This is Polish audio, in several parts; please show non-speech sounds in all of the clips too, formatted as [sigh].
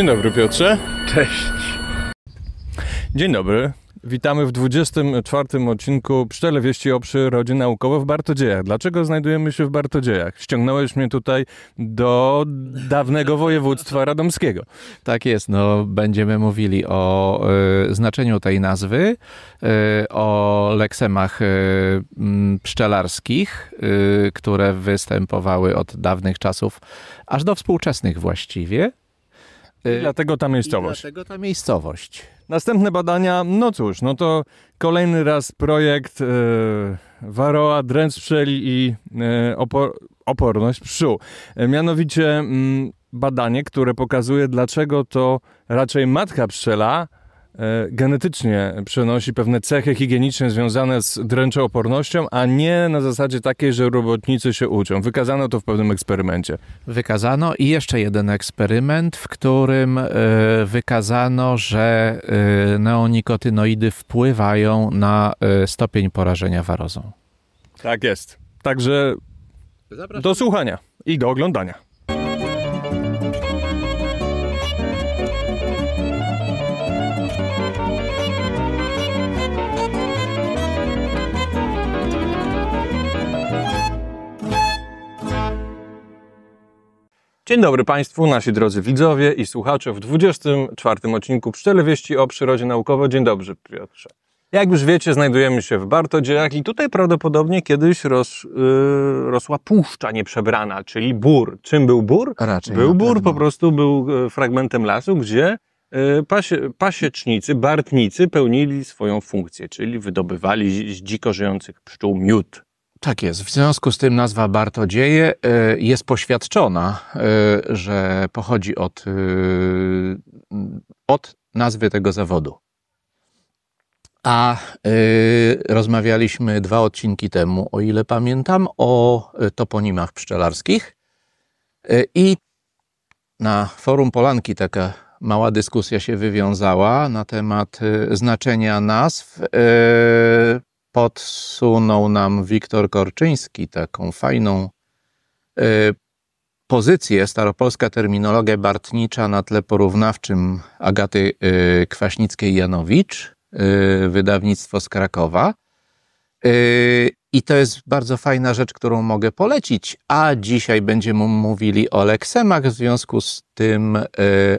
Dzień dobry Piotrze. Cześć. Dzień dobry. Witamy w 24 odcinku Pszczele Wieści o Przyrodzie Naukowo w Bartodziejach. Dlaczego znajdujemy się w Bartodziejach? Ściągnąłeś mnie tutaj do dawnego województwa radomskiego. Tak jest, no będziemy mówili o y, znaczeniu tej nazwy, y, o leksemach y, pszczelarskich, y, które występowały od dawnych czasów, aż do współczesnych właściwie. I y, dlatego ta miejscowość. I dlatego ta miejscowość. Następne badania, no cóż, no to kolejny raz projekt e, Waroa, Dręcz-Przeli i e, y, opor oporność pszczół. E, mianowicie m, mm, badanie, które pokazuje, dlaczego to raczej matka pszczela E, genetycznie przenosi pewne cechy higieniczne związane z dręczoopornością, a nie na zasadzie takiej, że robotnicy się uczą. Wykazano to w pewnym eksperymencie. Wykazano i jeszcze jeden eksperyment, w którym e, wykazano, że e, neonikotynoidy wpływają na stopień porażenia warozą. Tak jest. Także do słuchania i do oglądania. Dzień dobry Państwu, nasi drodzy widzowie i słuchacze w 24 odcinku Pszczele Wieści o Przyrodzie Naukowo. Dzień dobry Piotrze. Jak już wiecie, znajdujemy się w Bartodziejach i tutaj prawdopodobnie kiedyś yy, rosła puszcza nieprzebrana, czyli bór. Czym był bór? Raczej był bór, po prostu był e, fragmentem lasu, gdzie e, pasie, pasiecznicy, bartnicy pełnili swoją funkcję, czyli wydobywali z dziko żyjących pszczół miód. Tak jest. W związku z tym nazwa Bartodzieje e, jest poświadczona, e, że pochodzi od, e, od nazwy tego zawodu. A rozmawialiśmy dwa odcinki temu, o ile pamiętam, o toponimach pszczelarskich. I na forum Polanki taka mała dyskusja się wywiązała na temat znaczenia nazw podsunął nam Wiktor Korczyński taką fajną y, pozycję, staropolska terminologia bartnicza na tle porównawczym Agaty y, Kwaśnickiej-Janowicz, y, wydawnictwo z Krakowa. Y, I to jest bardzo fajna rzecz, którą mogę polecić. A dzisiaj będziemy mówili o leksemach, w związku z tym y,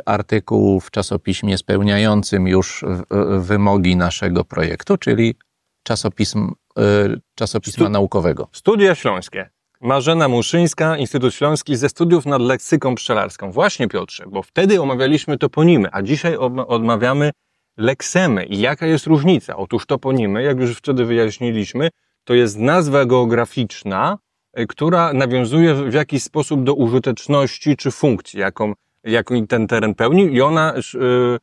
artykuł w czasopiśmie spełniającym już wymogi naszego projektu, czyli czasopism, e, czasopisma Stu naukowego. Studia Śląskie. Marzena Muszyńska, Instytut Śląski ze studiów nad leksyką pszczelarską. Właśnie Piotrze, bo wtedy omawialiśmy toponimy, a dzisiaj odmawiamy leksemy. I jaka jest różnica? Otóż toponimy, jak już wtedy wyjaśniliśmy, to jest nazwa geograficzna, e, która nawiązuje w jakiś sposób do użyteczności czy funkcji, jaką, jaką ten teren pełni i ona... Yy,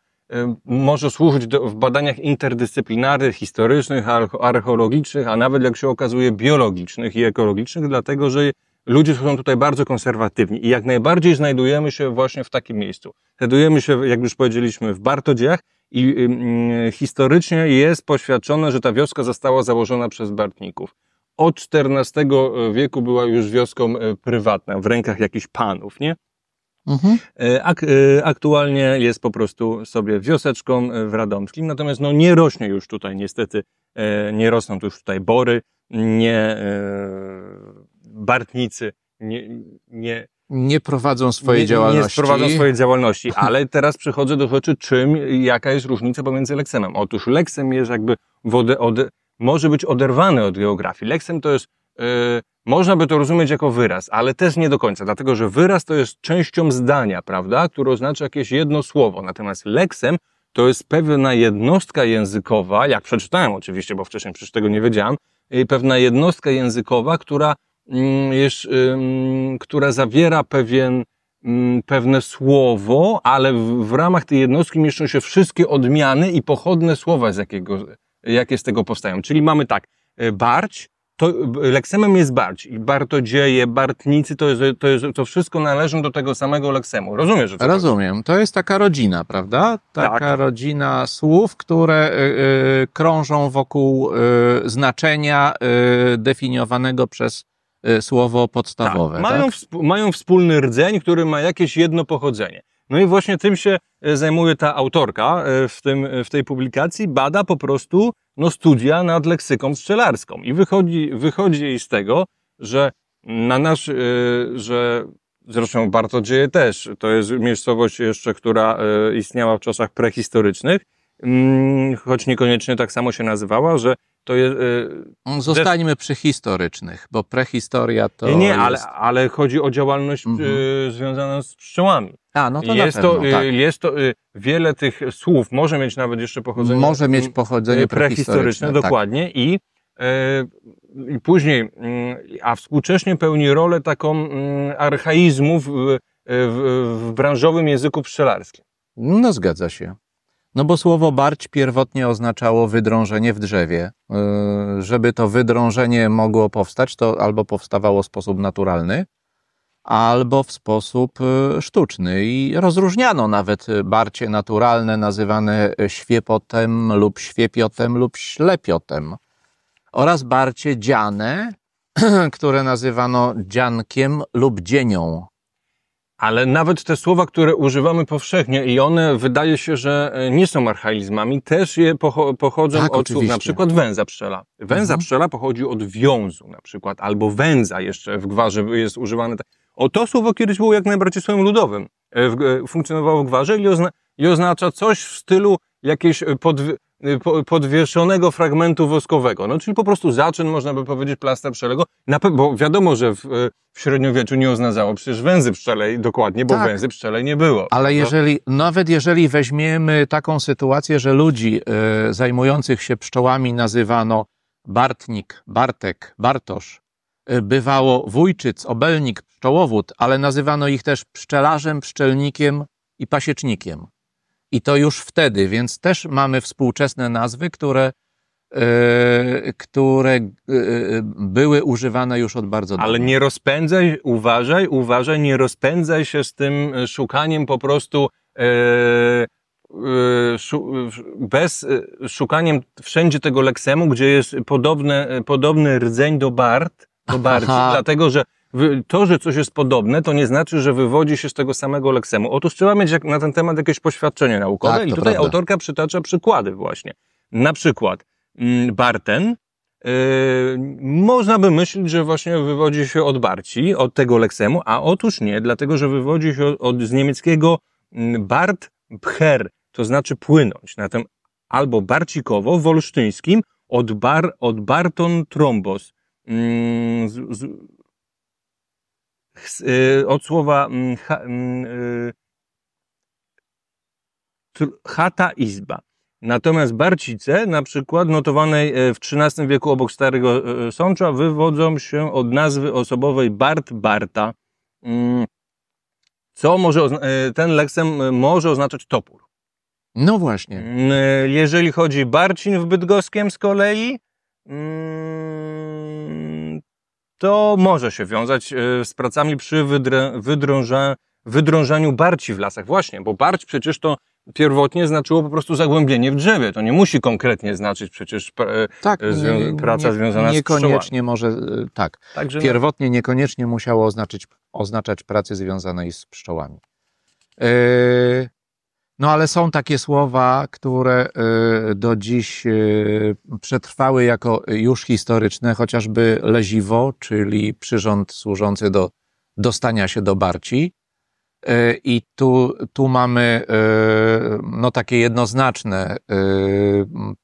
może służyć do, w badaniach interdyscyplinarnych, historycznych, archeologicznych, a nawet jak się okazuje biologicznych i ekologicznych, dlatego że ludzie są tutaj bardzo konserwatywni i jak najbardziej znajdujemy się właśnie w takim miejscu. Znajdujemy się, jak już powiedzieliśmy, w Bartodziach i y, y, historycznie jest poświadczone, że ta wioska została założona przez Bartników. Od XIV wieku była już wioską e, prywatną, w rękach jakichś panów, nie? Mhm. E, ak, e, aktualnie jest po prostu sobie wioseczką e, w Radomskim, natomiast no, nie rośnie już tutaj niestety, nie rosną tu już tutaj bory, nie bartnicy, nie, nie nie prowadzą swojej nie, działalności. Nie prowadzą swojej działalności, ale teraz przychodzę do rzeczy, czym, jaka jest różnica pomiędzy Leksemem. Otóż Leksem jest jakby wody od, może być oderwany od geografii. Leksem to jest można by to rozumieć jako wyraz, ale też nie do końca, dlatego że wyraz to jest częścią zdania, prawda, które oznacza jakieś jedno słowo. Natomiast leksem to jest pewna jednostka językowa, jak przeczytałem oczywiście, bo wcześniej przecież tego nie wiedziałem, pewna jednostka językowa, która, mm, jest, która zawiera pewien, mm, pewne słowo, ale w, ramach tej jednostki mieszczą się wszystkie odmiany i pochodne słowa, z jakiego, jakie z tego powstają. Czyli mamy tak, y, barć, to leksemem jest Barć i Bartodzieje, Bartnicy, to, jest, to, jest, to wszystko należy do tego samego leksemu. Rozumiesz? Że Rozumiem. To jest taka rodzina, prawda? Taka tak. rodzina słów, które y, krążą wokół y, znaczenia y, definiowanego przez słowo podstawowe. Tak. Mają, tak? Wsp mają wspólny rdzeń, który ma jakieś jedno pochodzenie. No i właśnie tym się e, zajmuje ta autorka e, w, tym, e, w tej publikacji. Bada po prostu no, studia nad leksyką strzelarską. I wychodzi, wychodzi jej z tego, że na nasz, że zresztą bardzo dzieje też, to jest miejscowość jeszcze, która istniała w czasach prehistorycznych, mm, choć niekoniecznie tak samo się nazywała, że to jest... Y, mm, zostańmy przy historycznych, bo prehistoria to Nie, nie jest... ale, ale chodzi o działalność y, mhm. związana związaną z pszczołami. A, no to jest, pewno, to, y, tak. jest to wiele tych słów, może mieć nawet jeszcze pochodzenie... Może mieć pochodzenie prehistoryczne. prehistoryczne tak. dokładnie i później, a współcześnie pełni rolę taką archaizmu w, w, w branżowym języku pszczelarskim. No zgadza się. No bo słowo barć pierwotnie oznaczało wydrążenie w drzewie. E, żeby to wydrążenie mogło powstać, to albo powstawało w sposób naturalny, albo w sposób e, sztuczny. I rozróżniano nawet e, barcie naturalne, nazywane świepotem lub świepiotem lub ślepiotem, oraz barcie dziane, [clears throat] które nazywano dziankiem lub dzienią. Ale nawet te słowa, które używamy powszechnie i one wydaje się, że e, nie są archaizmami, też je pocho pochodzą tak, od słów na przykład węza pszczela. Węza mhm. pszczela pochodzi od wiązu na przykład, albo węza jeszcze w gwarze jest używane. Tak. O to słowo kiedyś było jak najbardziej słowem ludowym. E, e, funkcjonowało w gwarze i, ozna i oznacza coś w stylu jakiejś pod Y, podwieszonego fragmentu woskowego. No, czyli po prostu zaczyn, można by powiedzieć, plasta pszczelego. bo wiadomo, że w, y, w średniowieczu nie oznaczało przecież węzy pszczelej dokładnie, bo tak. węzy pszczelej nie było. Ale jeżeli, nawet jeżeli weźmiemy taką sytuację, że ludzi y, zajmujących się pszczołami nazywano Bartnik, Bartek, Bartosz, y, bywało wójczyc, obelnik, pszczołowód, ale nazywano ich też pszczelarzem, pszczelnikiem i pasiecznikiem i to już wtedy, więc też mamy współczesne nazwy, które, yy, które yy, były używane już od bardzo dawna. Ale nie rozpędzaj, uważaj, uważaj, nie rozpędzaj się z tym e, szukaniem po prostu. Yy, bez szukaniem wszędzie tego leksemu, gdzie jest podobne, podobny rdzeń do Bart, do Barci, dlatego że to, że coś jest podobne, to nie znaczy, że wywodzi się z tego samego leksemu. Otóż trzeba mieć na ten temat jakieś poświadczenie naukowe tak, i tutaj prawda. autorka przytacza przykłady właśnie. Na przykład mm, Barten, yy, można by myśleć, że właśnie wywodzi się od Barci, od tego leksemu, a otóż nie, dlatego że wywodzi się od, od z niemieckiego mm, Bart pcher, to znaczy płynąć. Zatem albo barcikowo w olsztyńskim od, bar, od Barton trombos. Yy, z, z, Y, od słowa mm, mm, y, chata, izba. Natomiast barcice, na przykład notowanej e, w XIII wieku obok Starego e, Sącza, wywodzą się od nazwy osobowej Bart Barta, mm, co może, e, ten leksem może oznaczać topór. No właśnie. Jeżeli chodzi Barcin w Bydgoskiem z kolei, to może się wiązać e, z pracami przy wydrę, wydrąża, wydrążaniu barci w lasach. Właśnie, bo barć przecież to pierwotnie znaczyło po prostu zagłębienie w drzewie. To nie musi konkretnie znaczyć przecież e, tak, e, zwią praca nie, związana niekoniecznie z Niekoniecznie może, tak. Także no- pierwotnie no. niekoniecznie musiało oznaczyć, oznaczać pracę związaną z pszczołami. Yy, no ale są takie słowa, które y, do dziś y, przetrwały jako już historyczne, chociażby leziwo, czyli przyrząd służący do dostania się do barci. Y, I tu, tu mamy no, takie jednoznaczne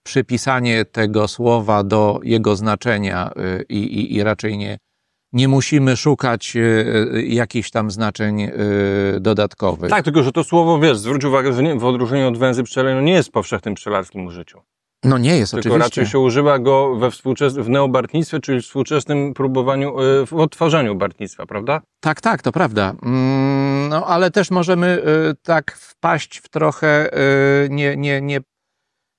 przypisanie tego słowa do jego znaczenia i, i, i raczej nie nie musimy szukać y, jakichś tam znaczeń y, dodatkowych. Tak, tylko że to słowo, wiesz, zwróć uwagę, że nie, w odróżnieniu od węzy pszczelej, no nie jest w powszechnym pszczelarskim użyciu. No nie jest, tylko oczywiście. raczej się używa go we współczes- w neobartnictwie, czyli w współczesnym próbowaniu, y, w odtwarzaniu bartnictwa, prawda? Tak, tak, to prawda. Mm, no ale też możemy tak wpaść w trochę nie, nie, nie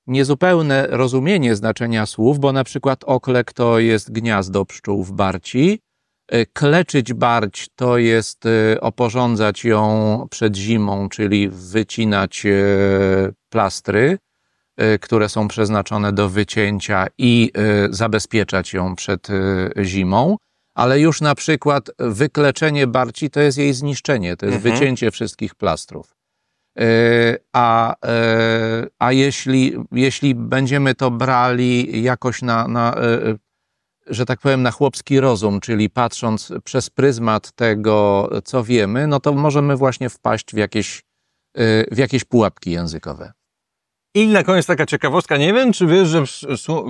niezupełne rozumienie znaczenia słów, bo na przykład oklek to jest gniazdo pszczół w barci, Y, kleczyć barć to jest y, oporządzać ją przed zimą, czyli wycinać y, plastry, które są przeznaczone do wycięcia i zabezpieczać ją przed zimą. Ale już na przykład wykleczenie barci to jest jej zniszczenie, to jest mhm. wycięcie wszystkich plastrów. A, e, a jeśli, jeśli będziemy to brali jakoś na, na że tak powiem, na chłopski rozum, czyli patrząc przez pryzmat tego, co wiemy, no to możemy właśnie wpaść w jakieś, y, w jakieś pułapki językowe. I na koniec taka ciekawostka. Nie wiem, czy wiesz, że,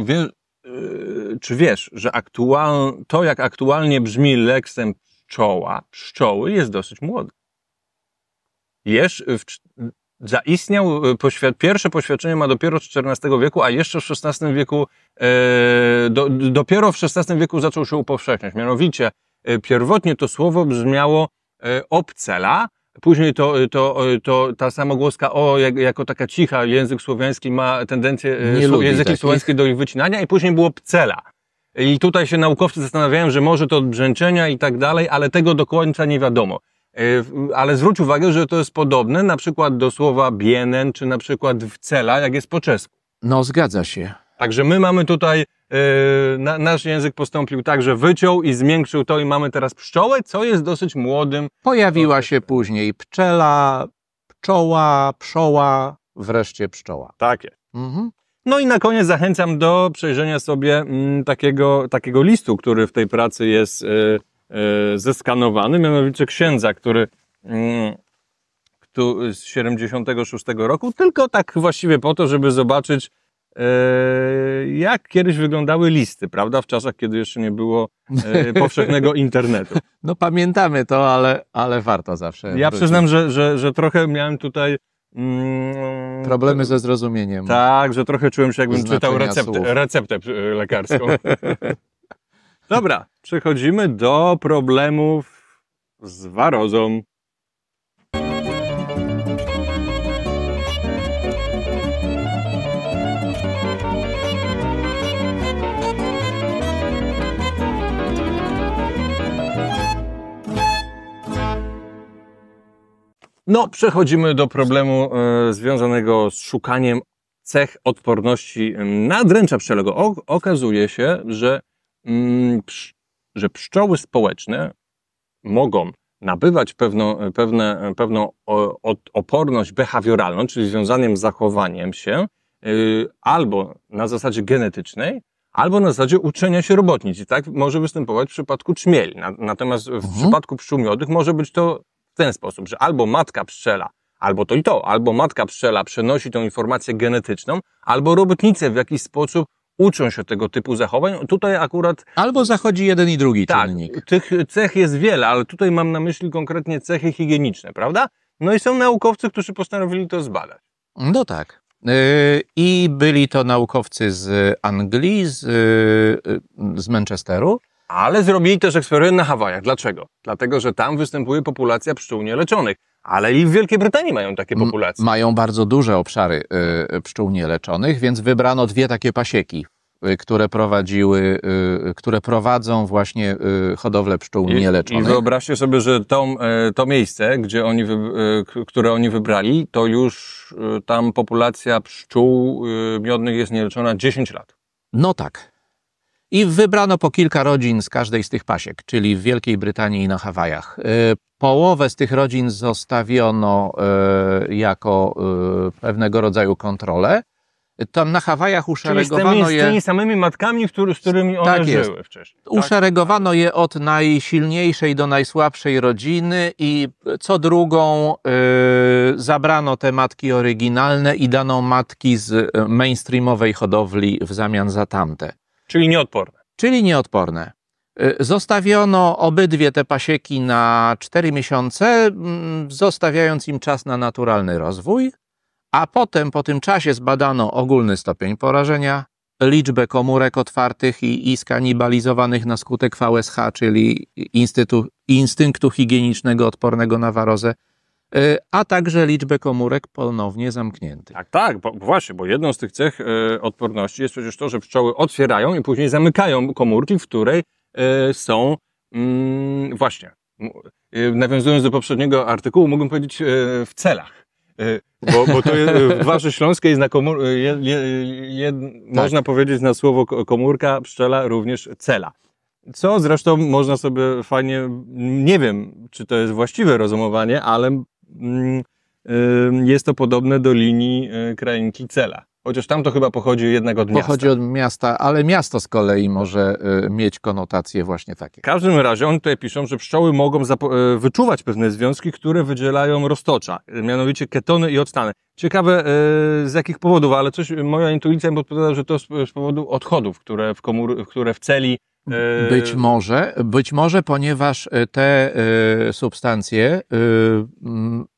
wie, y, czy wiesz, że aktual, to, jak aktualnie brzmi leksem pszczoła, pszczoły jest dosyć młody. Jesz w zaistniał, e, pierwsze poświadczenie ma dopiero z XIV wieku, a jeszcze w XVI wieku, e, do, dopiero w XVI wieku zaczął się upowszechniać. Mianowicie, e, pierwotnie to słowo brzmiało obcela, Później to, to, to ta samogłoska o jak, jako taka cicha, język słowiański ma tendencję, Nie sło, języki takich. słowiańskie do ich wycinania i później było pcela. I tutaj się naukowcy zastanawiają, że może to od brzęczenia i tak dalej, ale tego do końca nie wiadomo. E, ale zwróć uwagę, że to jest podobne na przykład do słowa bienen, czy na przykład w cela, jak jest po czesku. No, zgadza się. Także my mamy tutaj, yy, na, nasz język postąpił tak, że wyciął i zmiękczył to i mamy teraz pszczołę, co jest dosyć młodym. Pojawiła się później pczela, pczoła, pszoła, wreszcie pszczoła. Takie. Mhm. No i na koniec zachęcam do przejrzenia sobie m, mm, takiego, takiego listu, który w tej pracy jest... Yy, E, zeskanowany, mianowicie księdza, który mm, z 76 roku, tylko tak właściwie po to, żeby zobaczyć, e, jak kiedyś wyglądały listy, prawda? W czasach, kiedy jeszcze nie było e, [laughs] powszechnego internetu. No pamiętamy to, ale, ale warto zawsze. Ja wrócić. przyznam, że, że, że trochę miałem tutaj Mm, Problemy ze zrozumieniem. Tak, że trochę czułem się, jakbym czytał receptę, receptę lekarską. [laughs] Dobra, przechodzimy do problemów z warozą. No, przechodzimy do problemu e, związanego z szukaniem cech odporności nadręcza pszczelego. O, okazuje się, że Mm, że pszczoły społeczne mogą nabywać pewną, pewne, pewną oporność behawioralną, czyli związaniem z zachowaniem się, y, albo na zasadzie genetycznej, albo na zasadzie uczenia się robotnic. I tak może występować w przypadku czmieli. Natomiast w mhm. przypadku pszczół miodych może być to w ten sposób, że albo matka pszczela, albo to i to, albo matka pszczela przenosi tą informację genetyczną, albo robotnice w jakiś sposób uczą się tego typu zachowań. Tutaj akurat... Albo zachodzi jeden i drugi tak, czynnik. tych cech jest wiele, ale tutaj mam na myśli konkretnie cechy higieniczne, prawda? No i są naukowcy, którzy postanowili to zbadać. No tak. Y, I byli to naukowcy z Anglii, z, y, y, z Manchesteru. Ale zrobili też eksperyment na Hawajach. Dlaczego? Dlatego, że tam występuje populacja pszczół nieleczonych. Ale i w Wielkiej Brytanii mają takie populacje. M mają bardzo duże obszary y, y, pszczół nieleczonych, więc wybrano dwie takie pasieki y, które prowadziły, y, które prowadzą właśnie hodowlę pszczół I, nieleczonych. I wyobraźcie sobie, że to, e, to miejsce, gdzie oni, e, które oni wybrali, to już e, tam populacja pszczół miodnych jest nieleczona 10 lat. No tak. I wybrano po kilka rodzin z każdej z tych pasiek, czyli w Wielkiej Brytanii i na Hawajach. E, połowę z tych rodzin zostawiono e, jako e, pewnego rodzaju kontrolę. Tam na Hawajach uszeregowano je... z tymi samymi matkami, z którymi one tak żyły wcześniej. Tak. Uszeregowano je od najsilniejszej do najsłabszej rodziny i co drugą zabrano te matki oryginalne i dano matki z mainstreamowej hodowli w zamian za tamte. Czyli nieodporne. Czyli nieodporne. Y, zostawiono obydwie te pasieki na 4 miesiące, mm, zostawiając im czas na naturalny rozwój, a potem po tym czasie zbadano ogólny stopień porażenia, liczbę komórek otwartych i, i skanibalizowanych na skutek VSH, czyli instytu, instynktu higienicznego odpornego na warozę, E, a także liczbę komórek ponownie zamkniętych. Tak, tak, bo właśnie, bo jedną z tych cech e, odporności jest przecież to, że pszczoły otwierają i później zamykają komórki, w której e, są mm, właśnie. Nawiązując do poprzedniego artykułu, mógłbym powiedzieć w celach. Bo, bo to jest, w Waszy Śląskiej jest na komór, je, je, je, tak. można powiedzieć na słowo komórka, pszczela, również cela. Co zresztą można sobie fajnie, nie wiem, czy to jest właściwe rozumowanie, ale Mm, jest to podobne do linii y, krainki Cela. Chociaż tam to chyba pochodzi jednak od miasta. Pochodzi od miasta, ale miasto z kolei może y, mieć konotacje właśnie takie. W każdym razie oni tutaj piszą, że pszczoły mogą y, wyczuwać pewne związki, które wydzielają roztocza, mianowicie ketony i octany. Ciekawe z jakich powodów, ale coś moja intuicja mi podpowiada, że to z, z powodu odchodów, które w, komór, które w celi E, być może, być może, ponieważ e, te e, substancje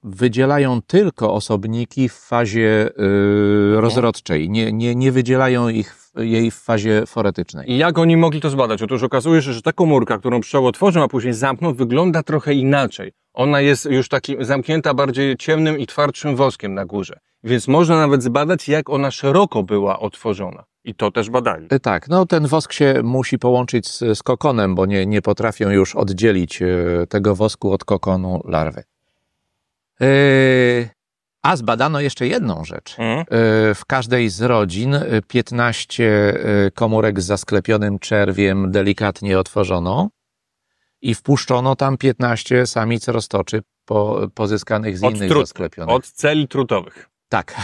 wydzielają tylko osobniki w fazie rozrodczej, nie, nie, nie wydzielają ich w jej w fazie foretycznej. I jak oni mogli to zbadać? Otóż okazuje się, że ta komórka, którą pszczoły otworzą, a później zamkną, wygląda trochę inaczej. Ona jest już taki zamknięta bardziej ciemnym i twardszym woskiem na górze. Więc można nawet zbadać, jak ona szeroko była otworzona. I to też badali. E, tak, no ten wosk się musi połączyć z, z kokonem, bo nie, nie potrafią już oddzielić e, tego wosku od kokonu larwy. Yy, a zbadano jeszcze jedną rzecz. Mm. Y, w każdej z rodzin 15 y, y, komórek z zasklepionym czerwiem delikatnie otworzono i wpuszczono tam 15 samic roztoczy po, pozyskanych z od innych trut, zasklepionych. Od celi trutowych. Tak. [laughs]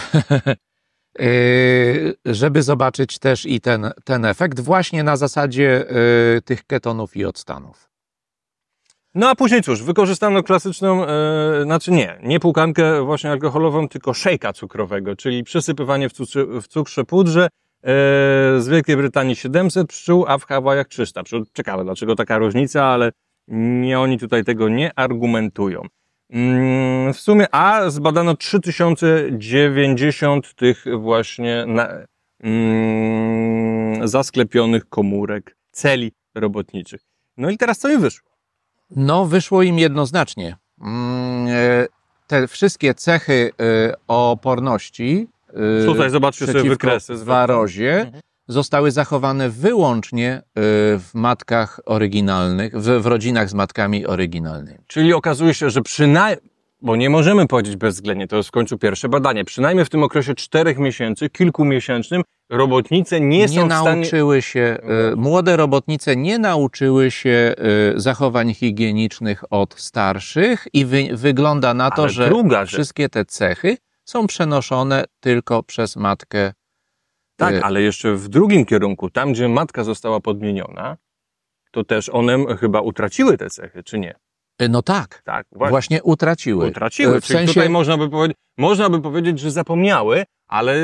żeby zobaczyć też i ten, ten efekt właśnie na zasadzie tych ketonów i odstanów. No a później cóż, wykorzystano klasyczną, e, znaczy nie, nie płukankę właśnie alkoholową, tylko szejka cukrowego, czyli przesypywanie w cukrze, w cukrze pudrze. E, z Wielkiej Brytanii 700 pszczół, a w Hawajach 300 pszczół. Ciekawe, dlaczego taka różnica, ale nie, oni tutaj tego nie argumentują. Mm, w sumie, a zbadano 3090 tych właśnie na, mm, zasklepionych komórek celi robotniczych. No i teraz co mi wyszło? No, wyszło im jednoznacznie. Mm, e, te wszystkie cechy e, oporności Tutaj e, zobaczcie sobie wykresy. W warozie zostały zachowane wyłącznie w matkach oryginalnych, w, w, rodzinach z matkami oryginalnymi. Czyli okazuje się, że przynajmniej, bo nie możemy powiedzieć bezwzględnie, to jest w końcu pierwsze badanie, przynajmniej w tym okresie czterech miesięcy, kilkumiesięcznym, robotnice nie, nie są w stanie... nauczyły się, e, młode robotnice nie nauczyły się e, zachowań higienicznych od starszych i wy, wygląda na to, Ale że druga, wszystkie te cechy są przenoszone tylko przez matkę. E, tak, ale jeszcze w drugim kierunku, tam gdzie matka została podmieniona, to też one chyba utraciły te cechy, czy nie? No tak, tak właśnie. właśnie utraciły. Utraciły, w sensie... tutaj można by, można by powiedzieć, że zapomniały, ale...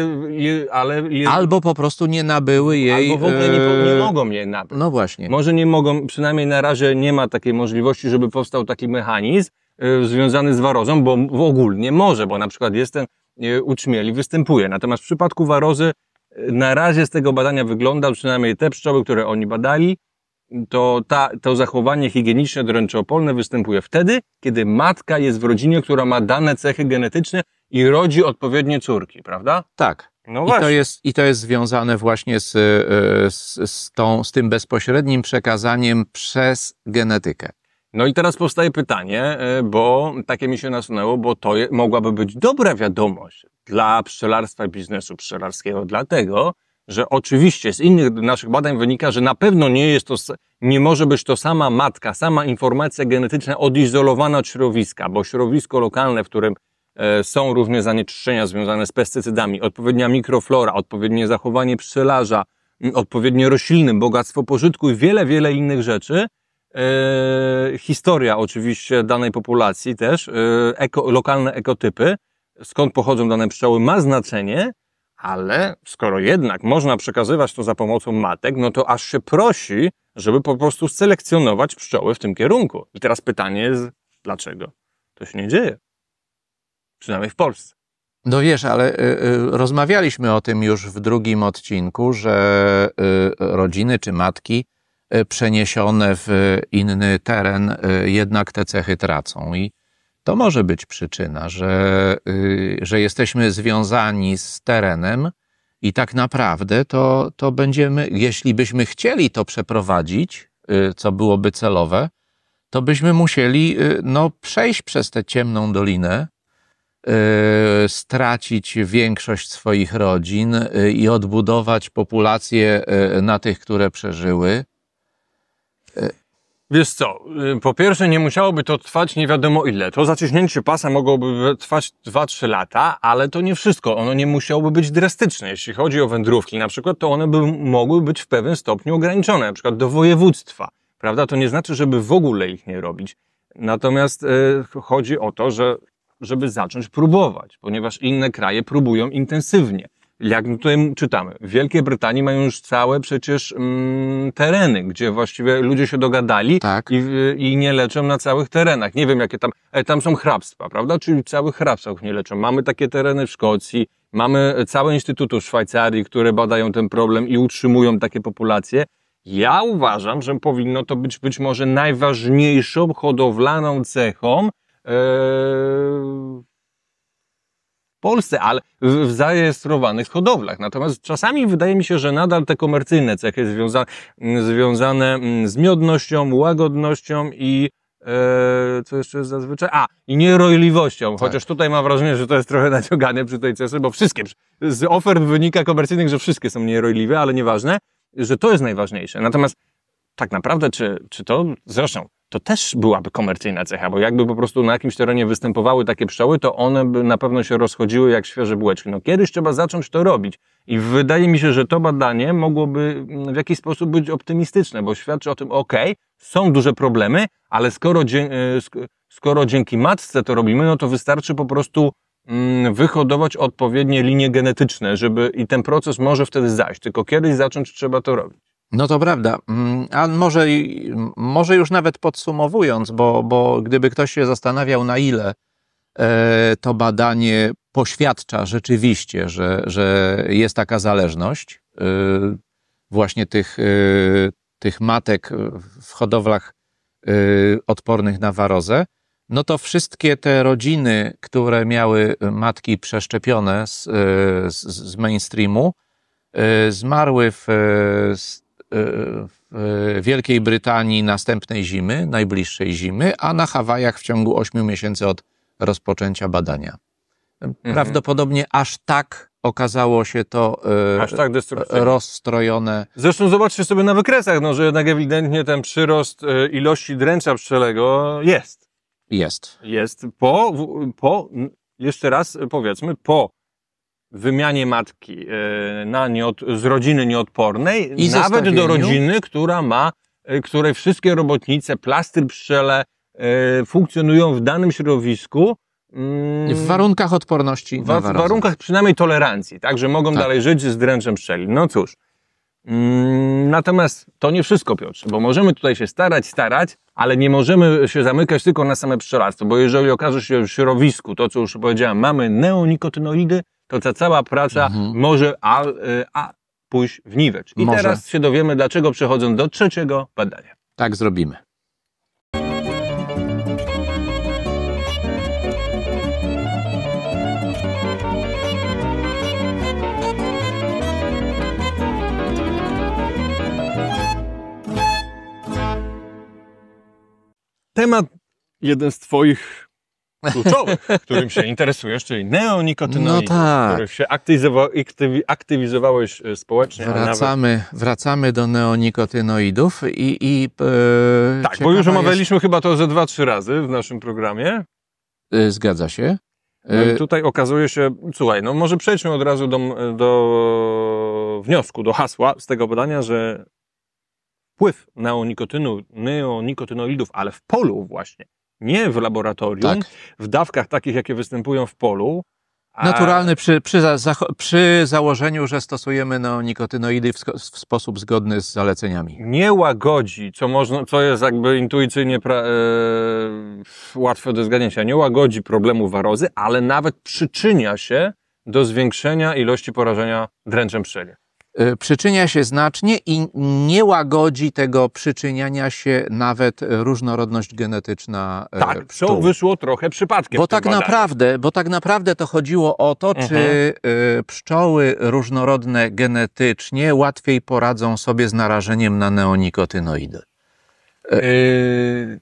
ale albo po prostu nie nabyły jej... Albo w ogóle nie, nie e, mogą jej nabyć. No właśnie. Może nie mogą, przynajmniej na razie nie ma takiej możliwości, żeby powstał taki mechanizm e, związany z warozą, bo w nie może, bo na przykład jest ten e, uczmieli występuje. Natomiast w przypadku warozy na razie z tego badania wygląda, przynajmniej te pszczoły, które oni badali, to ta, to zachowanie higieniczne dręczopolne występuje wtedy, kiedy matka jest w rodzinie, która ma dane cechy genetyczne, i rodzi odpowiednie córki, prawda? Tak. No I, to jest, I to jest związane właśnie z, e, z, z, tą, z tym bezpośrednim przekazaniem przez genetykę. No i teraz powstaje pytanie, e, bo takie mi się nasunęło, bo to je, mogłaby być dobra wiadomość dla pszczelarstwa i biznesu pszczelarskiego, dlatego, że oczywiście z innych naszych badań wynika, że na pewno nie jest to, nie może być to sama matka, sama informacja genetyczna odizolowana od środowiska, bo środowisko lokalne, w którym E, są różne zanieczyszczenia związane z pestycydami, odpowiednia mikroflora, odpowiednie zachowanie pszczelarza, odpowiednie rośliny, bogactwo pożytku i wiele, wiele innych rzeczy. E, historia oczywiście danej populacji też, e, eko, lokalne ekotypy, skąd pochodzą dane pszczoły, ma znaczenie, ale skoro jednak można przekazywać to za pomocą matek, no to aż się prosi, żeby po prostu selekcjonować pszczoły w tym kierunku. I teraz pytanie jest, dlaczego to się nie dzieje? przynajmniej w Polsce. No wiesz, ale y, y, rozmawialiśmy o tym już w drugim odcinku, że y, rodziny czy matki przeniesione w inny teren jednak te cechy tracą. I to może być przyczyna, że, że jesteśmy związani z terenem i tak naprawdę to, to będziemy, jeśli byśmy chcieli to przeprowadzić, co byłoby celowe, to byśmy musieli no, przejść przez tę ciemną dolinę Y, stracić większość swoich rodzin y, i odbudować populację y, na tych, które przeżyły? Wiesz co, po pierwsze nie musiałoby to trwać nie wiadomo ile. To zaciśnięcie pasa mogłoby trwać 2-3 lata, ale to nie wszystko. Ono nie musiałoby być drastyczne. Jeśli chodzi o wędrówki na przykład, to one by mogły być w pewnym stopniu ograniczone, na przykład do województwa. Prawda? To nie znaczy, żeby w ogóle ich nie robić. Natomiast chodzi o to, że żeby zacząć próbować, ponieważ inne kraje próbują intensywnie. Jak tutaj czytamy, w Wielkiej Brytanii mają już całe przecież mm, tereny, gdzie właściwie ludzie się dogadali tak. i, i, nie leczą na całych terenach. Nie wiem, jakie tam, e, tam są hrabstwa, prawda? Czyli całych hrabstwach nie leczą. Mamy takie tereny w Szkocji, mamy e, całe instytuty w Szwajcarii, które badają ten problem i utrzymują takie populacje. Ja uważam, że powinno to być być może najważniejszą hodowlaną cechą, w Polsce, ale w zarejestrowanych hodowlach. Natomiast czasami wydaje mi się, że nadal te komercyjne cechy związa związane mm, z miodnością, łagodnością i e, co jeszcze jest zazwyczaj? A, i nierojliwością. Tak. Chociaż tutaj mam wrażenie, że to jest trochę [laughs] naciągane przy tej cesze, bo wszystkie, z ofert wynika komercyjnych, że wszystkie są nierojliwe, ale nieważne, że to jest najważniejsze. Natomiast tak naprawdę, czy, czy to, zresztą, to też byłaby komercyjna cecha, bo jakby po prostu na jakimś terenie występowały takie pszczoły, to one by na pewno się rozchodziły jak świeże bułeczki. No kiedyś trzeba zacząć to robić i wydaje mi się, że to badanie mogłoby mm, w jakiś sposób być optymistyczne, bo świadczy o tym, ok, są duże problemy, ale skoro, e, skoro dzięki matce to robimy, no to wystarczy po prostu mm, wyhodować odpowiednie linie genetyczne, żeby i ten proces może wtedy zajść, tylko kiedyś zacząć trzeba to robić. No to prawda. Mm, a może, może już nawet podsumowując, bo, bo gdyby ktoś się zastanawiał, na ile e, to badanie poświadcza rzeczywiście, że, że jest taka zależność e, właśnie tych, e, tych matek w hodowlach odpornych na warozę, no to wszystkie te rodziny, które miały matki przeszczepione z, z, z mainstreamu, zmarły w w Wielkiej Brytanii następnej zimy, najbliższej zimy, a na Hawajach w ciągu 8 miesięcy od rozpoczęcia badania. Mhm. Prawdopodobnie mhm. aż tak okazało się to e, tak rozstrojone. Zresztą zobaczcie sobie na wykresach, no, że jednak ewidentnie ten przyrost e, ilości dręcza pszczelego jest. Jest. Jest. Po, po, jeszcze raz e, powiedzmy, po wymianie matki e, na nieod, z rodziny nieodpornej, I nawet do rodziny, która ma, e, której wszystkie robotnice, plasty pszczele e, funkcjonują w danym środowisku. Mm, w warunkach odporności. W, w warunkach przynajmniej tolerancji, tak, że mogą tak. dalej żyć z dręczem pszczeli. No cóż. Mm, natomiast to nie wszystko, Piotr, bo możemy tutaj się starać, starać, ale nie możemy się zamykać tylko na same pszczelarstwo, bo jeżeli okaże się w środowisku to, co już powiedziałem, mamy neonikotynoidy, to ta cała praca mhm. może a, y, a, pójść w niwecz. I może. teraz się dowiemy, dlaczego przechodząc do trzeciego badania. Tak zrobimy. Temat jeden z Twoich kluczowych, [laughs] którym się interesujesz, czyli neonikotynoidów, no tak. których się aktywi aktywizowałeś e, społecznie. Wracamy, nawet... wracamy do neonikotynoidów i... i yy, tak, bo już omawialiśmy jest... chyba to ze dwa, trzy razy w naszym programie. E, zgadza się. No i Tutaj okazuje się, słuchaj, no może przejdźmy od razu do, do wniosku, do hasła z tego badania, że wpływ neonikotynu, neonikotynoidów, ale w polu właśnie, nie w laboratorium, tak. w dawkach takich, jakie występują w polu. A... Naturalny przy, przy, za, przy, założeniu, że stosujemy no, nikotynoidy w, w, sposób zgodny z zaleceniami. Nie łagodzi, co, można, co jest jakby intuicyjnie pra, e, łatwe do zgadnięcia, nie łagodzi problemu warozy, ale nawet przyczynia się do zwiększenia ilości porażenia dręczem pszczeli. Y, przyczynia się znacznie i nie łagodzi tego przyczyniania się nawet różnorodność genetyczna e, tak, pszczoły wyszło trochę przypadkiem. Bo tak, naprawdę, bo tak naprawdę to chodziło o to, mhm. czy e, pszczoły różnorodne genetycznie łatwiej poradzą sobie z narażeniem na neonikotynoidy. Yy,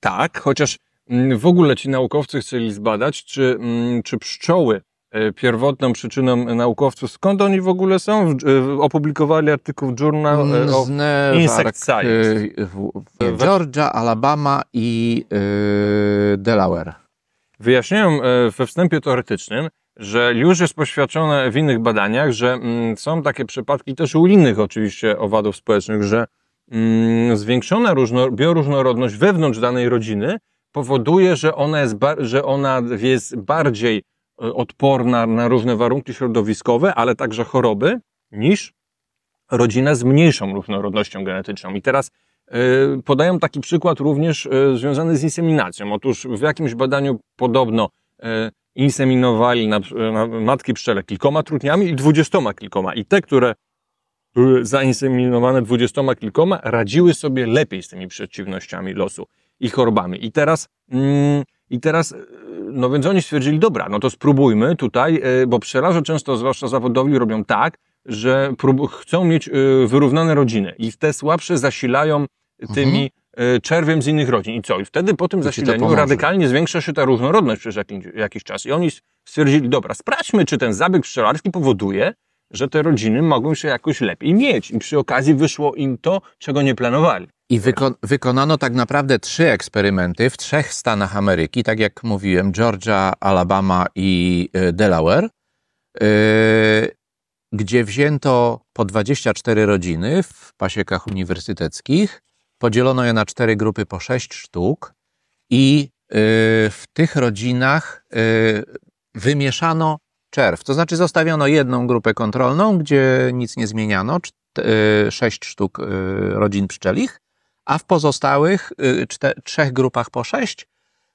tak, chociaż mm, w ogóle ci naukowcy chcieli zbadać, czy, mm, czy pszczoły E, pierwotną przyczyną naukowców, skąd oni w ogóle są, e, opublikowali artykuł w Journal e, mm, of Insect Science. Georgia, Alabama i Delaware. Wyjaśniłem we wstępie teoretycznym, że już jest poświadczone w innych badaniach, że mm, są takie przypadki też u innych oczywiście owadów społecznych, że mm, zwiększona bioróżnorodność wewnątrz danej rodziny powoduje, że ona jest, że ona jest bardziej odporna na różne warunki środowiskowe, ale także choroby, niż rodzina z mniejszą różnorodnością genetyczną. I teraz y, podają taki przykład również y, związany z inseminacją. Otóż w jakimś badaniu podobno y, inseminowali na, na matki pszczele kilkoma trudniami i dwudziestoma kilkoma. I te, które były zainseminowane dwudziestoma kilkoma, radziły sobie lepiej z tymi przeciwnościami losu i chorobami. I teraz... Mm, i teraz, e, no więc oni stwierdzili, dobra, no to spróbujmy tutaj, e, bo pszczelarze często, zwłaszcza zawodowi, robią tak, że chcą mieć e, wyrównane rodziny i te słabsze zasilają tymi mhm. czerwiem z innych rodzin. I co? I wtedy po tym I zasileniu radykalnie zwiększa się ta różnorodność przez jakiś czas. I oni stwierdzili, dobra, sprawdźmy, czy ten zabieg pszczelarski powoduje, że te rodziny mogą się jakoś lepiej mieć. I przy okazji wyszło im to, czego nie planowali. I wyko wykonano tak naprawdę trzy eksperymenty w trzech stanach Ameryki, tak jak mówiłem, Georgia, Alabama i y, Delaware, yy, gdzie wzięto po 24 rodziny w pasiekach uniwersyteckich, podzielono je na cztery grupy po sześć sztuk i yy, w tych rodzinach yy, wymieszano czerw. To znaczy zostawiono jedną grupę kontrolną, gdzie nic nie zmieniano, y, sześć sztuk y, rodzin pszczelich, a w pozostałych y, trzech grupach po sześć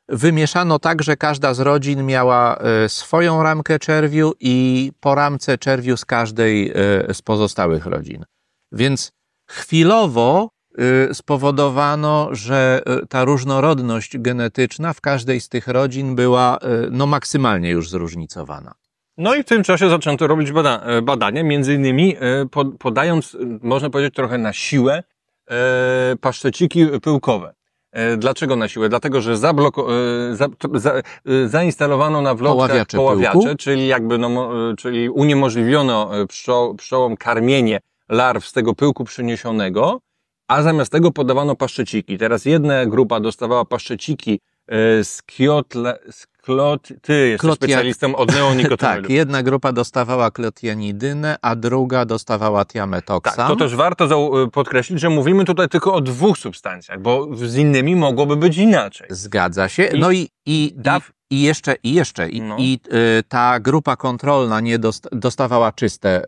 wymieszano tak, że każda z rodzin miała y, swoją ramkę czerwiu i po ramce czerwiu z każdej y, z pozostałych rodzin. Więc chwilowo spowodowano, że ta różnorodność genetyczna w każdej z tych rodzin była no, maksymalnie już zróżnicowana. No i w tym czasie zaczęto robić bada badania, między innymi podając, można powiedzieć, trochę na siłę e, pyłkowe. E, dlaczego na siłę? Dlatego, że zabloko, e, za, za, e, zainstalowano na wlotkach poławiacze, poławiacze czyli jakby no, e, czyli uniemożliwiono e, pszczo, pszczołom karmienie larw z tego pyłku przyniesionego, a zamiast tego podawano paszczeciki. Teraz jedna grupa dostawała paszczeciki z e, sklot, ty jesteś Klotiak. specjalistą od neonikotynoidów. [laughs] tak, jedna grupa dostawała klotianidynę, a druga dostawała tiametoksa. Tak, to też warto e, podkreślić, że mówimy tutaj tylko o dwóch substancjach, bo z innymi mogłoby być inaczej. Zgadza się. I, no i, i, i, i jeszcze, i jeszcze, i, no. i y, ta grupa kontrolna nie dostawała czyste,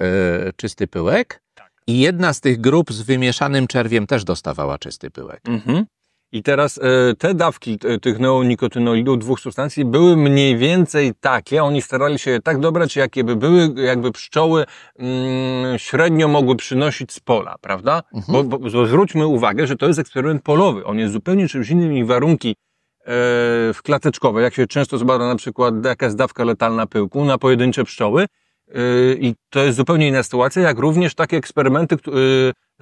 y, czysty pyłek. Tak. I jedna z tych grup z wymieszanym czerwiem też dostawała czysty pyłek. Mhm. I teraz e, te dawki e, tych neonikotynoidów, dwóch substancji, były mniej więcej takie, oni starali się je tak dobrać, jakie by były, jakby pszczoły mm, średnio mogły przynosić z pola, prawda? Mhm. Bo, bo, zwróćmy uwagę, że to jest eksperyment polowy, on jest zupełnie czymś innym niż warunki e, w klateczkowe, jak się często zbada na przykład jakaś dawka letalna pyłku na pojedyncze pszczoły, i to jest zupełnie inna sytuacja, jak również takie eksperymenty,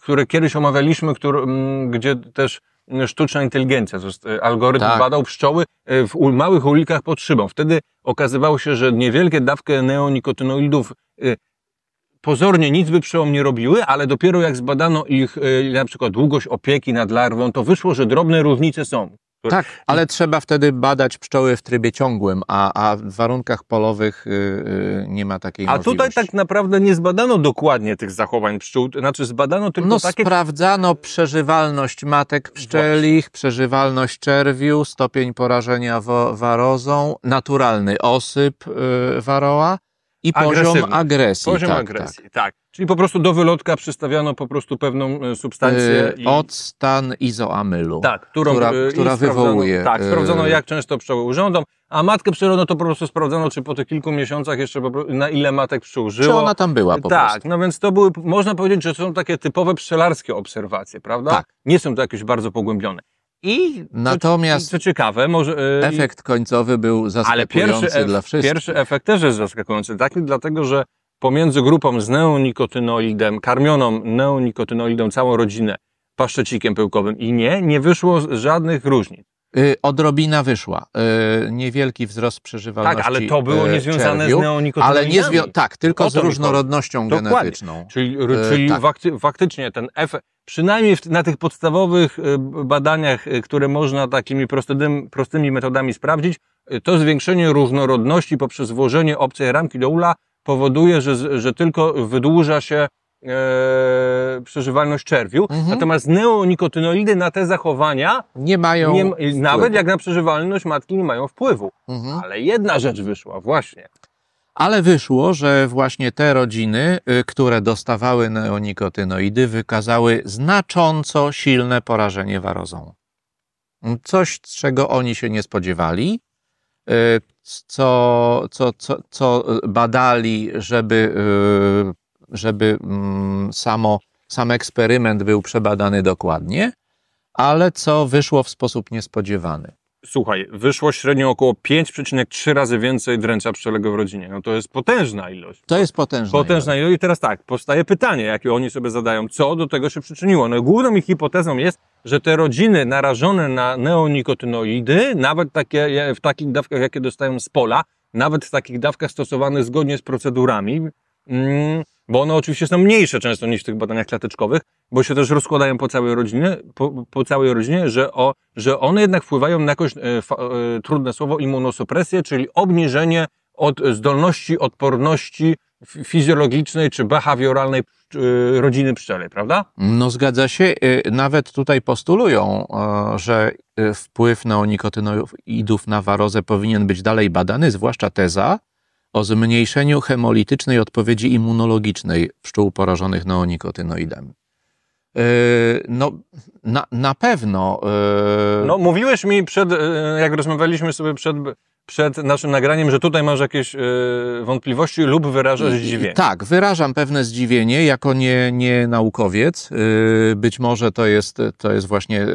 które kiedyś omawialiśmy, które, gdzie też sztuczna inteligencja. E, algorytm tak. badał pszczoły e, w małych ulikach pod szybą. Wtedy okazywało się, że niewielkie dawki neonikotynoidów e, pozornie nic by pszczołom nie robiły, ale dopiero jak zbadano ich na przykład długość opieki nad larwą, to wyszło, że drobne różnice są. Tak, ale I... trzeba wtedy badać pszczoły w trybie ciągłym, a, a w warunkach polowych yy, nie ma takiej a możliwości. A tutaj tak naprawdę nie zbadano dokładnie tych zachowań pszczół, znaczy zbadano tylko no, takie... sprawdzano przeżywalność matek pszczelich, Właśnie. przeżywalność czerwiu, stopień porażenia warozą, naturalny osyp yy, waroła, i poziom agresji. Poziom tak, agresji, tak. tak. Czyli po prostu do wylotka przystawiano po prostu pewną e, substancję. Yy, i... Odstan izoamylu. Tak, którą, która, yy, która wywołuje. Tak, sprawdzono jak często pszczoły urządzą, a matkę pszczelą no to po prostu sprawdzono, czy po tych kilku miesiącach jeszcze na ile matek pszczół żyło. Czy ona tam była po tak, prostu. Tak, no więc to były, można powiedzieć, że to są takie typowe pszczelarskie obserwacje, prawda? Tak. Nie są to jakieś bardzo pogłębione. I Natomiast co, ciekawe, może, y, efekt końcowy był zaskakujący ale dla wszystkich. Pierwszy efekt też jest zaskakujący, taki dlatego, że pomiędzy grupą z neonikotynoidem, karmioną neonikotynoidą całą rodzinę, paszczecikiem pyłkowym i nie, nie wyszło żadnych różnic. Y, odrobina wyszła. Y, niewielki wzrost przeżywalności Tak, ale to było y, niezwiązane czerwiu, z neonikotynami. Ale nie tak, tylko z różnorodnością genetyczną. Czyli, czyli tak. fakty faktycznie ten efekt, przynajmniej w, na tych podstawowych badaniach, które można takimi prostymi, prostymi metodami sprawdzić, to zwiększenie różnorodności poprzez włożenie obcej ramki do ula powoduje, że, że tylko wydłuża się e, przeżywalność czerwiu. Mhm. Natomiast neonikotynoidy na te zachowania nie mają. Nie, nawet jak na przeżywalność matki nie mają wpływu. Mhm. Ale jedna rzecz wyszła, właśnie. Ale wyszło, że właśnie te rodziny, y, które dostawały neonikotynoidy, wykazały znacząco silne porażenie warozą. Coś, czego oni się nie spodziewali, y, co, co, co, co badali, żeby y, żeby mm, samo, sam eksperyment był przebadany dokładnie, ale co wyszło w sposób niespodziewany. Słuchaj, wyszło średnio około 5,3 razy więcej dręcza pszczelego w rodzinie. No to jest potężna ilość. To jest potężna. Potężna ilość. I teraz tak, powstaje pytanie, jakie oni sobie zadają, co do tego się przyczyniło. No główną ich hipotezą jest, że te rodziny narażone na neonikotynoidy, nawet takie, w takich dawkach, jakie dostają z pola, nawet w takich dawkach stosowanych zgodnie z procedurami, Mm, bo one oczywiście są mniejsze często niż w tych badaniach klateczkowych, bo się też rozkładają po całej rodzinie, po, po całej rodzinie, że, o, że one jednak wpływają na jakoś, e, fa, e, trudne słowo, immunosupresję, czyli obniżenie od zdolności odporności fizjologicznej czy behawioralnej e, rodziny pszczelej, prawda? No zgadza się. E, nawet tutaj postulują, e, że wpływ neonikotynoidów na warozę powinien być dalej badany, zwłaszcza teza, o zmniejszeniu hemolitycznej odpowiedzi immunologicznej pszczół porażonych neonikotynoidami. E, no, na, na pewno. E, no, mówiłeś mi przed, e, jak rozmawialiśmy sobie przed, przed naszym nagraniem, że tutaj masz jakieś wątpliwości lub wyrażasz zdziwienie. Tak, wyrażam pewne zdziwienie jako nie, nie naukowiec. Być może to jest, to jest właśnie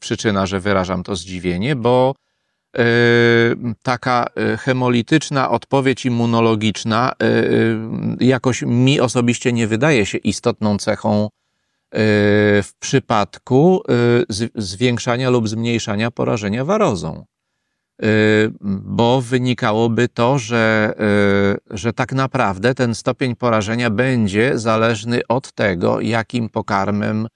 przyczyna, że wyrażam to zdziwienie, bo Yy, taka y, hemolityczna odpowiedź immunologiczna y, y, jakoś mi osobiście nie wydaje się istotną cechą w przypadku zwiększania lub zmniejszania porażenia warozą. Bo wynikałoby to, że, że tak naprawdę ten stopień porażenia będzie zależny od tego, jakim pokarmem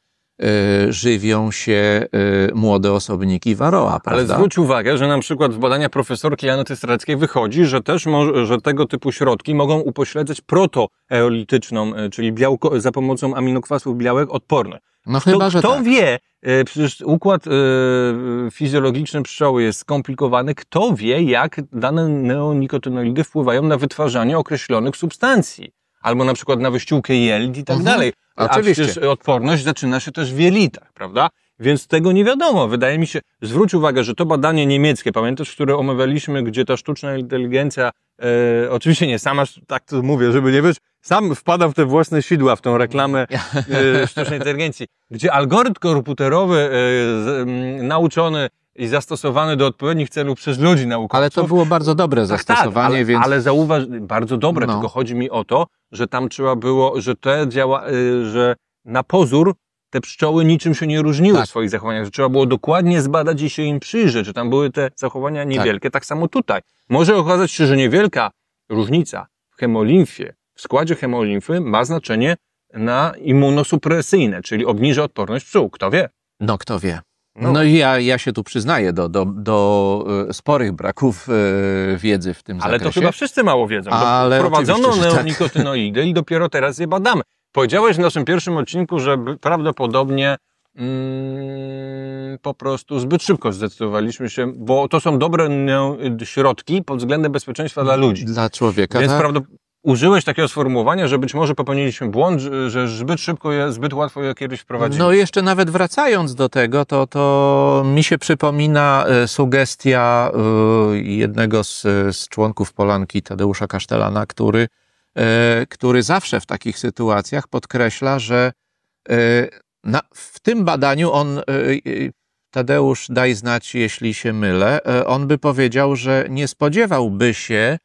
Y, żywią się y, młode osobniki waroa. Prawda? Ale zwróć uwagę, że na przykład z badania profesorki Janoty Strackiej wychodzi, że też że tego typu środki mogą upośledzać protoeolityczną, y, czyli białko, za pomocą aminokwasów białek odporność. No kto, chyba, że kto tak. wie, przecież układ fizjologiczny pszczoły jest skomplikowany, kto wie, jak dane neonikotynoidy wpływają na wytwarzanie określonych substancji albo na przykład na wyściółkę jelit i tak mhm. dalej. Oczywiście. A przecież odporność zaczyna się też w jelitach, prawda? Więc tego nie wiadomo. Wydaje mi się, zwróć uwagę, że to badanie niemieckie, pamiętasz, które omawialiśmy, gdzie ta sztuczna inteligencja, e, oczywiście nie sama, tak to mówię, żeby nie być, sam wpada w te własne sidła, w tą reklamę e, sztucznej inteligencji, gdzie algorytm komputerowy e, nauczony i zastosowany do odpowiednich celów przez ludzi naukowców. Ale to było bardzo dobre tak, tak, zastosowanie, tak, ale, więc... Ale zauważ, bardzo dobre, no. tylko chodzi mi o to, że tam trzeba było, że te działa, y, że na pozór te pszczoły niczym się nie różniły tak. w swoich zachowaniach, że trzeba było dokładnie zbadać i się im przyjrzeć, że tam były te zachowania tak. niewielkie, tak, tak samo tutaj. Może okazać się, że niewielka różnica w hemolimfie, w składzie hemolimfy ma znaczenie na immunosupresyjne, czyli obniża odporność pszczół. Kto wie? No, kto wie. No, no i ja, ja się tu przyznaję do, do, do e, sporych braków e, wiedzy w tym ale zakresie. Ale to chyba wszyscy mało wiedzą. Ale wprowadzono neonikotynoidy tak. i dopiero teraz je badamy. Powiedziałeś w naszym pierwszym odcinku, że prawdopodobnie mm, po prostu zbyt szybko zdecydowaliśmy się, bo to są dobre środki pod względem bezpieczeństwa dla ludzi. Dla człowieka, Więc tak? użyłeś takiego sformułowania, że być może popełniliśmy błąd, że zbyt szybko, je, zbyt łatwo je kiedyś wprowadziliśmy. No jeszcze nawet wracając do tego, to, to mi się przypomina e, sugestia e, jednego z, z członków Polanki, Tadeusza Kasztelana, który, e, który zawsze w takich sytuacjach podkreśla, że na, w tym badaniu on, Tadeusz, daj znać, jeśli się mylę, on by powiedział, że nie spodziewałby się,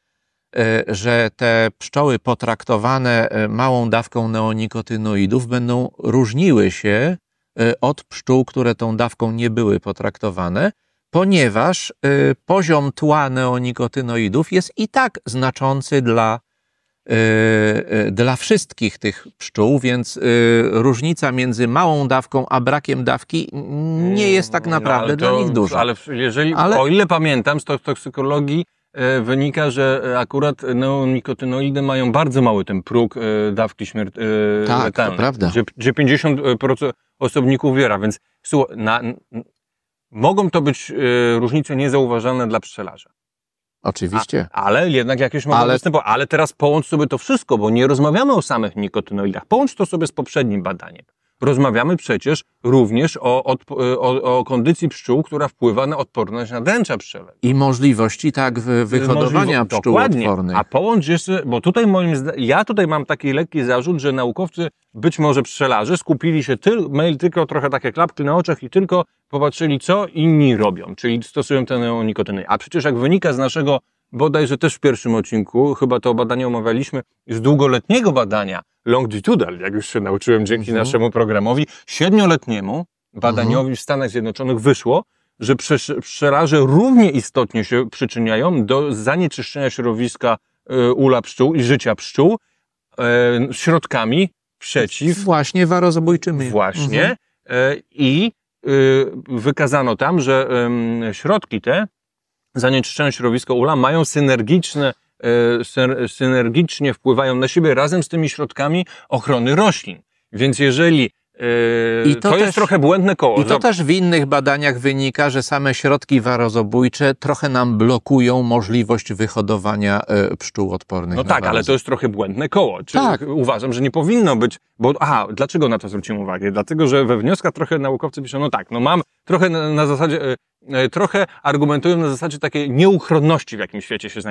Y, że te pszczoły potraktowane y, małą dawką neonikotynoidów będą różniły się y, od pszczół, które tą dawką nie były potraktowane, ponieważ poziom tła neonikotynoidów jest i tak znaczący dla, dla wszystkich tych pszczół, więc różnica między małą dawką a brakiem dawki nie jest tak mm, naprawdę no, to, dla nich duża. Ale jeżeli, ale... o ile pamiętam z toksykologii, E, wynika, że e, akurat neonikotynoidy mają bardzo mały ten próg e, dawki śmiertelnej. Tak, letalnej, prawda. Gdzie, gdzie 50% osobników wiera, więc na, mogą to być różnice niezauważalne dla pszczelarza. Oczywiście. A, ale jednak jakieś mogą ale... występować. Ale teraz połącz sobie to wszystko, bo nie rozmawiamy o samych nikotynoidach. Połącz to sobie z poprzednim badaniem. Rozmawiamy przecież również o, e, o, o, kondycji pszczół, która wpływa na odporność na dręcza pszczele. I możliwości tak wyhodowania e, Możliwo- pszczół dokładnie. odpornych. A połącz jeszcze, bo tutaj moim zdaniem, ja tutaj mam taki lekki zarzut, że naukowcy, być może pszczelarze, skupili się tylko, mail tylko trochę takie klapki na oczach i tylko popatrzyli, co inni robią, czyli stosują te neonikotyny. A przecież jak wynika z naszego bodajże też w pierwszym odcinku, chyba to badanie omawialiśmy, z długoletniego badania, longitudal, jak już się nauczyłem dzięki mhm. naszemu programowi, siedmioletniemu badaniowi mhm. w Stanach Zjednoczonych wyszło, że przeraże równie istotnie się przyczyniają do zanieczyszczenia środowiska e, ula pszczół i życia pszczół e, środkami przeciw... Właśnie warozabójczymi. Właśnie. Mhm. E, I wykazano tam, że środki te zanieczyszczenia środowiska ula mają synergiczne E, synergicznie wpływają na siebie razem z tymi środkami ochrony roślin. Więc jeżeli i to, to jest też, trochę błędne koło. I to też w innych badaniach wynika, że same środki warozobójcze trochę nam blokują możliwość wyhodowania e, pszczół odpornych. No tak, warozy. ale to jest trochę błędne koło. Czyli tak. Uważam, że nie powinno być, bo aha, dlaczego na to zwróciłem uwagę? Dlatego, że we wnioskach trochę naukowcy piszą, no tak, no mam trochę na, na zasadzie, e, e, trochę argumentują na zasadzie takiej nieuchronności, w jakim świecie się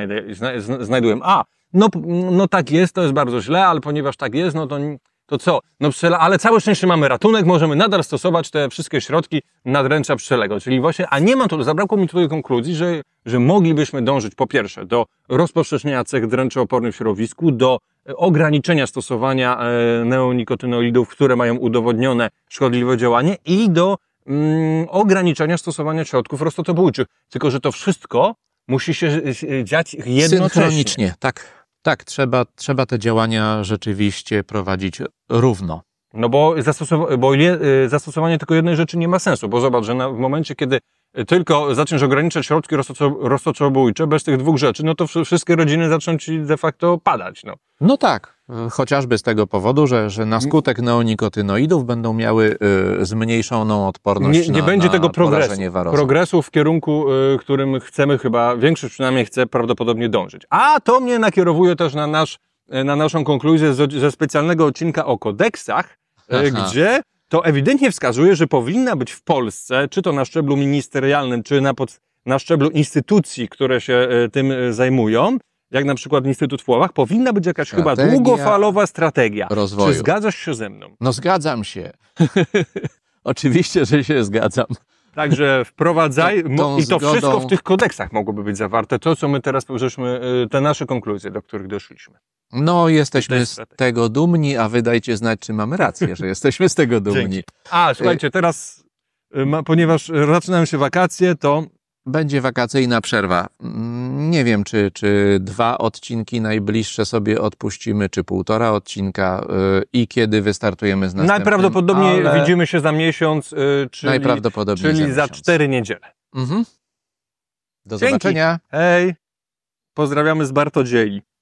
znajduję. A, no, no tak jest, to jest bardzo źle, ale ponieważ tak jest, no to to co? No pszczela, ale całe szczęście mamy ratunek, możemy nadal stosować te wszystkie środki nadręcza pszczelego. Czyli właśnie, a nie mam tu, zabrakło mi tutaj konkluzji, że, że moglibyśmy dążyć po pierwsze do rozpowszechnienia cech dręczoopornych w środowisku, do e, ograniczenia stosowania e, neonikotynoidów, które mają udowodnione szkodliwe działanie i do mm, ograniczenia stosowania środków roztotobójczych. Tylko, że to wszystko musi się e, dziać jednocześnie. Synchronicznie, tak. Tak, trzeba, trzeba te działania rzeczywiście prowadzić równo. No bo, zastosow bo je, y, zastosowanie tylko jednej rzeczy nie ma sensu, bo zobacz, że na, w momencie, kiedy y, tylko zaczniesz ograniczać środki roztoczobójcze bez tych dwóch rzeczy, no to wszystkie rodziny zaczną ci de facto padać. No, no tak, Chociażby z tego powodu, że, że na skutek neonikotynoidów będą miały y, zmniejszoną odporność nie, nie na, będzie na tego progresu, progresu w kierunku, y, którym chcemy chyba, większość przynajmniej chce prawdopodobnie dążyć. A to mnie nakierowuje też na, nasz, y, na naszą konkluzję ze, ze specjalnego odcinka o kodeksach, y, gdzie to ewidentnie wskazuje, że powinna być w Polsce, czy to na szczeblu ministerialnym, czy na, pod, na szczeblu instytucji, które się y, tym y, zajmują, jak na przykład Instytut w Puławach, powinna być jakaś strategia chyba długofalowa strategia. Rozwoju. Czy zgadzasz się ze mną? No zgadzam się. [laughs] Oczywiście, że się zgadzam. Także wprowadzaj to, i to zgodą... wszystko w tych kodeksach mogłoby być zawarte. To, co my teraz żeśmy, y, te nasze konkluzje, do których doszliśmy. No, jesteśmy z tego dumni, a wydajcie znać, czy mamy rację, że jesteśmy z tego [laughs] dumni. Dzięki. A, słuchajcie, y- teraz, y, ponieważ zaczynają się wakacje, to będzie wakacyjna przerwa. Nie wiem, czy, czy dwa odcinki najbliższe sobie odpuścimy, czy półtora odcinka yy, i kiedy wystartujemy z następnym. Najprawdopodobniej ale... widzimy się za miesiąc, yy, czyli, Najprawdopodobniej czyli za, miesiąc. cztery niedziele. Mhm. Do Dzięki. zobaczenia. Hej. Pozdrawiamy z Bartodzieli.